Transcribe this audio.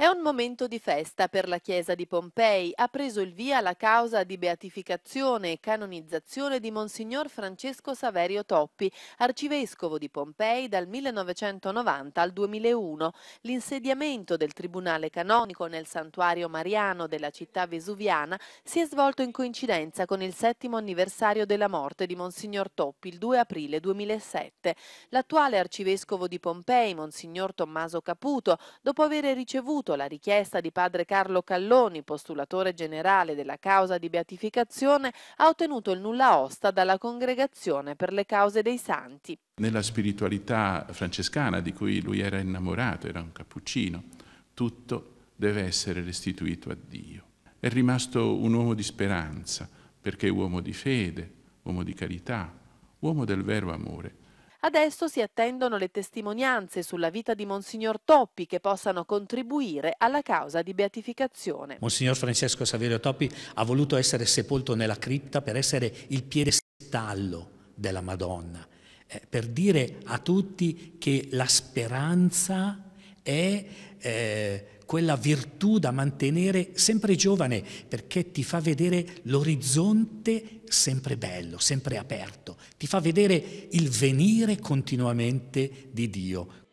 È un momento di festa per la Chiesa di Pompei. Ha preso il via la causa di beatificazione e canonizzazione di Monsignor Francesco Saverio Toppi, arcivescovo di Pompei dal 1990 al 2001. L'insediamento del Tribunale Canonico nel santuario mariano della città vesuviana si è svolto in coincidenza con il settimo anniversario della morte di Monsignor Toppi il 2 aprile 2007. L'attuale arcivescovo di Pompei, Monsignor Tommaso Caputo, dopo aver ricevuto accolto la richiesta di padre Carlo Calloni, postulatore generale della causa di beatificazione, ha ottenuto il nulla osta dalla Congregazione per le cause dei santi. Nella spiritualità francescana di cui lui era innamorato, era un cappuccino, tutto deve essere restituito a Dio. È rimasto un uomo di speranza, perché uomo di fede, uomo di carità, uomo del vero amore. Adesso si attendono le testimonianze sulla vita di Monsignor Toppi che possano contribuire alla causa di beatificazione. Monsignor Francesco Saverio Toppi ha voluto essere sepolto nella cripta per essere il piedestallo della Madonna, eh, per dire a tutti che la speranza è eh, quella virtù da mantenere sempre giovane, perché ti fa vedere l'orizzonte sempre bello, sempre aperto, ti fa vedere il venire continuamente di Dio.